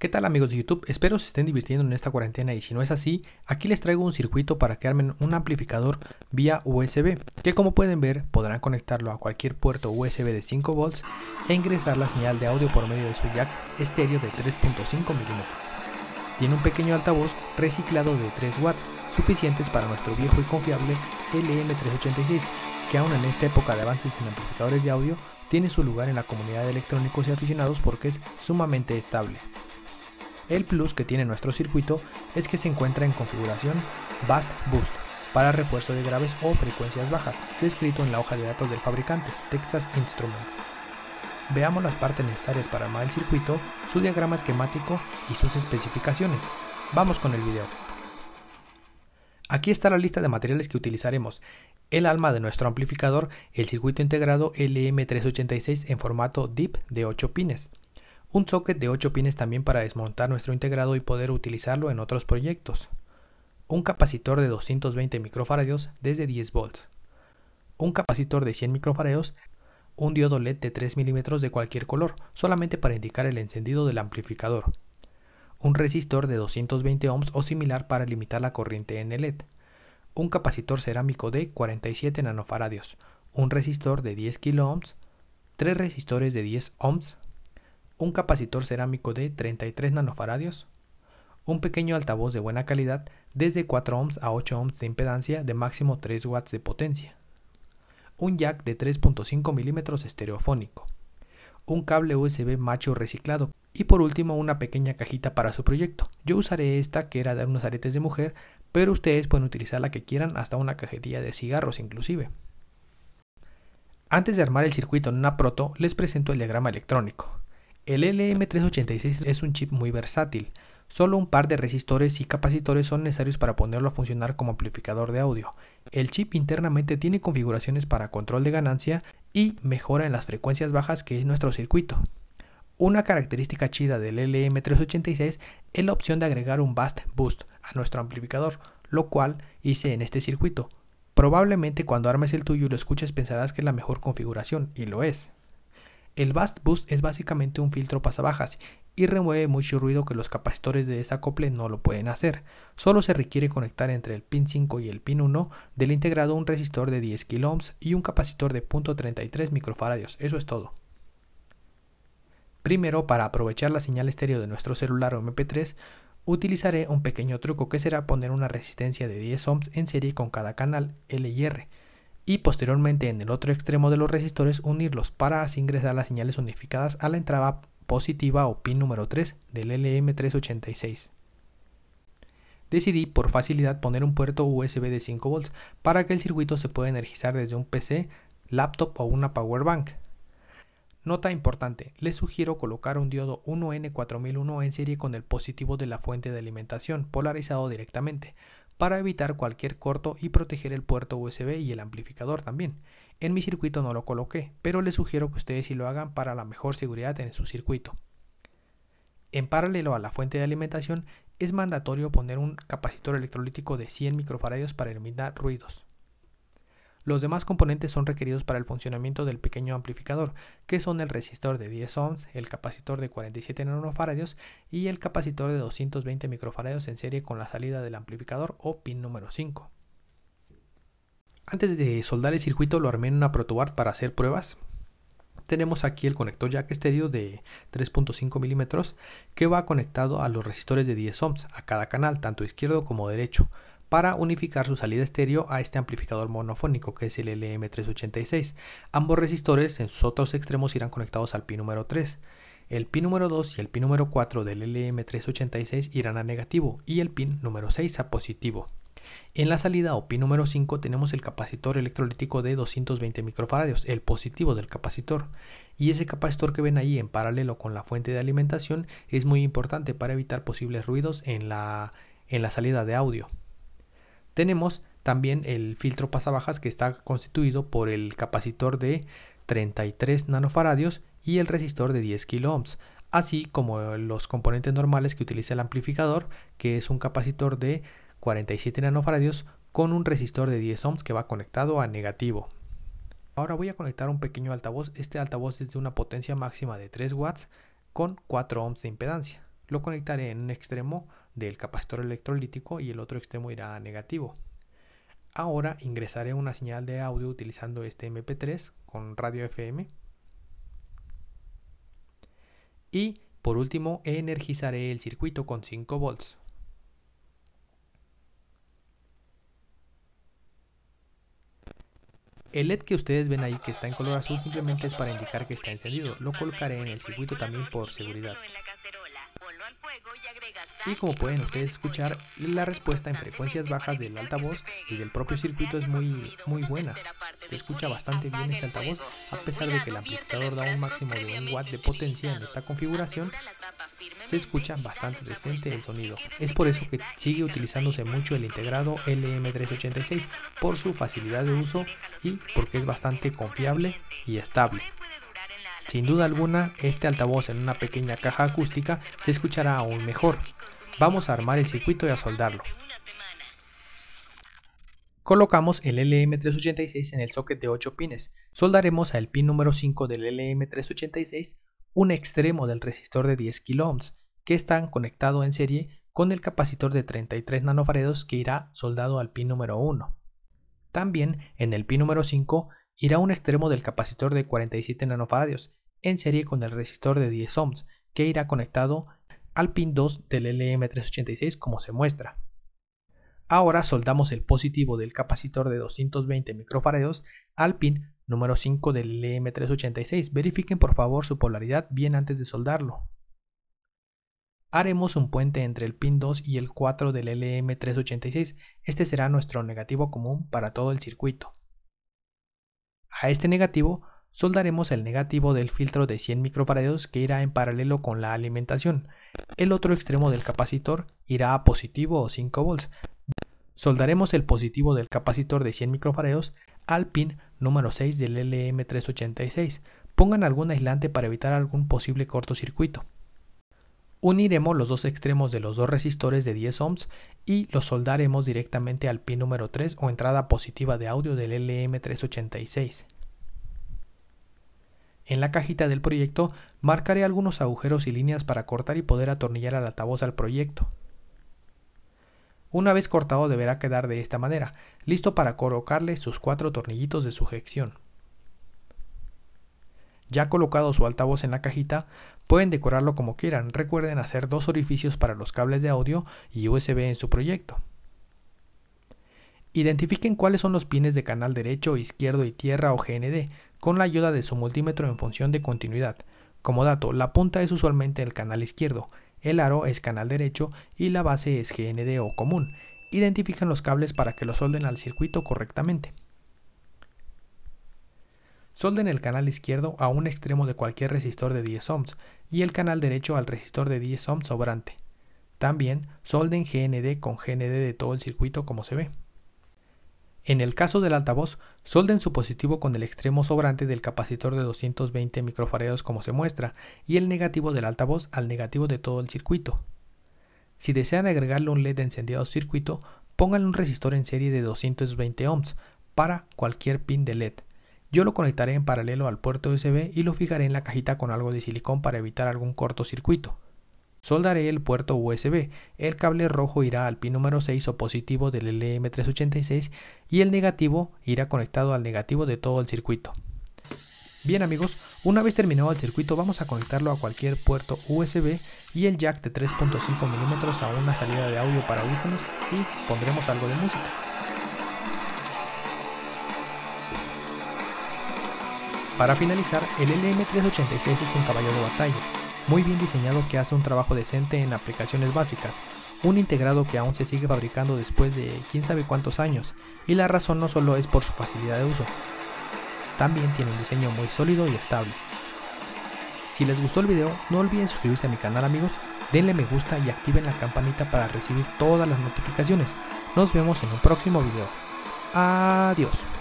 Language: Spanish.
¿Qué tal amigos de YouTube? Espero se estén divirtiendo en esta cuarentena y si no es así, aquí les traigo un circuito para que armen un amplificador vía USB, que como pueden ver podrán conectarlo a cualquier puerto USB de 5 volts e ingresar la señal de audio por medio de su jack estéreo de 3.5 mm. Tiene un pequeño altavoz reciclado de 3 watts, suficientes para nuestro viejo y confiable LM386, que aún en esta época de avances en amplificadores de audio, tiene su lugar en la comunidad de electrónicos y aficionados porque es sumamente estable. El plus que tiene nuestro circuito es que se encuentra en configuración Vast Boost para refuerzo de graves o frecuencias bajas, descrito en la hoja de datos del fabricante, Texas Instruments. Veamos las partes necesarias para armar el circuito, su diagrama esquemático y sus especificaciones. Vamos con el video. Aquí está la lista de materiales que utilizaremos. El alma de nuestro amplificador, el circuito integrado LM386 en formato DIP de 8 pines. Un socket de 8 pines también para desmontar nuestro integrado y poder utilizarlo en otros proyectos. Un capacitor de 220 microfaradios desde 10 volts. Un capacitor de 100 microfaradios. Un diodo LED de 3 milímetros de cualquier color, solamente para indicar el encendido del amplificador. Un resistor de 220 ohms o similar para limitar la corriente en el LED. Un capacitor cerámico de 47 nanofaradios. Un resistor de 10 kilo ohms. Tres resistores de 10 ohms un capacitor cerámico de 33 nanofaradios, un pequeño altavoz de buena calidad desde 4 ohms a 8 ohms de impedancia de máximo 3 watts de potencia, un jack de 3.5 milímetros estereofónico, un cable USB macho reciclado y por último una pequeña cajita para su proyecto. Yo usaré esta que era de unos aretes de mujer, pero ustedes pueden utilizar la que quieran hasta una cajetilla de cigarros inclusive. Antes de armar el circuito en una proto, les presento el diagrama electrónico. El LM386 es un chip muy versátil. Solo un par de resistores y capacitores son necesarios para ponerlo a funcionar como amplificador de audio. El chip internamente tiene configuraciones para control de ganancia y mejora en las frecuencias bajas que es nuestro circuito. Una característica chida del LM386 es la opción de agregar un Bust Boost a nuestro amplificador, lo cual hice en este circuito. Probablemente cuando armes el tuyo y lo escuches pensarás que es la mejor configuración, y lo es. El Bust Boost es básicamente un filtro pasabajas y remueve mucho ruido que los capacitores de desacople no lo pueden hacer. Solo se requiere conectar entre el pin 5 y el pin 1 del integrado un resistor de 10 kOhms y un capacitor de 0.33 microfaradios. Eso es todo. Primero, para aprovechar la señal estéreo de nuestro celular MP3, utilizaré un pequeño truco que será poner una resistencia de 10 ohms en serie con cada canal L y R y posteriormente en el otro extremo de los resistores unirlos para así ingresar las señales unificadas a la entrada positiva o pin número 3 del LM386. Decidí por facilidad poner un puerto USB de 5 v para que el circuito se pueda energizar desde un PC, laptop o una power bank. Nota importante, les sugiero colocar un diodo 1N4001 en serie con el positivo de la fuente de alimentación polarizado directamente, para evitar cualquier corto y proteger el puerto USB y el amplificador también. En mi circuito no lo coloqué, pero les sugiero que ustedes sí lo hagan para la mejor seguridad en su circuito. En paralelo a la fuente de alimentación, es mandatorio poner un capacitor electrolítico de 100 microfaradios para eliminar ruidos. Los demás componentes son requeridos para el funcionamiento del pequeño amplificador, que son el resistor de 10 ohms, el capacitor de 47 nanofaradios y el capacitor de 220 microfaradios en serie con la salida del amplificador o pin número 5. Antes de soldar el circuito lo armé en una protoboard para hacer pruebas. Tenemos aquí el conector jack estéreo de 3.5 milímetros que va conectado a los resistores de 10 ohms a cada canal, tanto izquierdo como derecho para unificar su salida estéreo a este amplificador monofónico que es el LM386. Ambos resistores en sus otros extremos irán conectados al pin número 3. El pin número 2 y el pin número 4 del LM386 irán a negativo y el pin número 6 a positivo. En la salida o pin número 5 tenemos el capacitor electrolítico de 220 microfaradios, el positivo del capacitor. Y ese capacitor que ven ahí en paralelo con la fuente de alimentación es muy importante para evitar posibles ruidos en la, en la salida de audio. Tenemos también el filtro pasabajas que está constituido por el capacitor de 33 nanofaradios y el resistor de 10 kilo ohms, así como los componentes normales que utiliza el amplificador, que es un capacitor de 47 nanofaradios con un resistor de 10 ohms que va conectado a negativo. Ahora voy a conectar un pequeño altavoz. Este altavoz es de una potencia máxima de 3 watts con 4 ohms de impedancia. Lo conectaré en un extremo del capacitor electrolítico y el otro extremo irá a negativo. Ahora ingresaré una señal de audio utilizando este MP3 con radio FM. Y por último energizaré el circuito con 5 volts. El LED que ustedes ven ahí que está en color azul simplemente es para indicar que está encendido. Lo colocaré en el circuito también por seguridad. Y como pueden ustedes escuchar, la respuesta en frecuencias bajas del altavoz y del propio circuito es muy, muy buena. Se escucha bastante bien este altavoz, a pesar de que el amplificador da un máximo de 1 watt de potencia en esta configuración, se escucha bastante decente el sonido. Es por eso que sigue utilizándose mucho el integrado LM386 por su facilidad de uso y porque es bastante confiable y estable. Sin duda alguna, este altavoz en una pequeña caja acústica se escuchará aún mejor. Vamos a armar el circuito y a soldarlo. Colocamos el LM386 en el socket de 8 pines. Soldaremos al pin número 5 del LM386 un extremo del resistor de 10 kΩ que está conectado en serie con el capacitor de 33 nanofarados que irá soldado al pin número 1. También en el pin número 5 irá un extremo del capacitor de 47 nanofaradios en serie con el resistor de 10 ohms que irá conectado al pin 2 del LM386 como se muestra. Ahora soldamos el positivo del capacitor de 220 microfarados al pin número 5 del LM386. Verifiquen por favor su polaridad bien antes de soldarlo. Haremos un puente entre el pin 2 y el 4 del LM386. Este será nuestro negativo común para todo el circuito. A este negativo soldaremos el negativo del filtro de 100 microfaradios que irá en paralelo con la alimentación. El otro extremo del capacitor irá a positivo o 5 volts. Soldaremos el positivo del capacitor de 100 microfaradios al pin número 6 del LM386. Pongan algún aislante para evitar algún posible cortocircuito. Uniremos los dos extremos de los dos resistores de 10 ohms y los soldaremos directamente al pin número 3 o entrada positiva de audio del LM386. En la cajita del proyecto marcaré algunos agujeros y líneas para cortar y poder atornillar al altavoz al proyecto. Una vez cortado deberá quedar de esta manera, listo para colocarle sus cuatro tornillitos de sujeción. Ya colocado su altavoz en la cajita, pueden decorarlo como quieran. Recuerden hacer dos orificios para los cables de audio y USB en su proyecto. Identifiquen cuáles son los pines de canal derecho, izquierdo y tierra o GND con la ayuda de su multímetro en función de continuidad. Como dato, la punta es usualmente el canal izquierdo, el aro es canal derecho y la base es GND o común. Identifiquen los cables para que los solden al circuito correctamente. Solden el canal izquierdo a un extremo de cualquier resistor de 10 ohms y el canal derecho al resistor de 10 ohms sobrante. También solden GND con GND de todo el circuito como se ve. En el caso del altavoz, solden su positivo con el extremo sobrante del capacitor de 220 microfaradios como se muestra y el negativo del altavoz al negativo de todo el circuito. Si desean agregarle un LED encendido al circuito, pónganle un resistor en serie de 220 ohms para cualquier pin de LED. Yo lo conectaré en paralelo al puerto USB y lo fijaré en la cajita con algo de silicón para evitar algún cortocircuito. Soldaré el puerto USB. El cable rojo irá al pin número 6 o positivo del LM386 y el negativo irá conectado al negativo de todo el circuito. Bien amigos, una vez terminado el circuito vamos a conectarlo a cualquier puerto USB y el jack de 3.5 mm a una salida de audio para audífonos y pondremos algo de música. Para finalizar, el LM386 es un caballo de batalla, muy bien diseñado que hace un trabajo decente en aplicaciones básicas, un integrado que aún se sigue fabricando después de quién sabe cuántos años, y la razón no solo es por su facilidad de uso, también tiene un diseño muy sólido y estable. Si les gustó el video, no olviden suscribirse a mi canal amigos, denle me gusta y activen la campanita para recibir todas las notificaciones. Nos vemos en un próximo video. Adiós.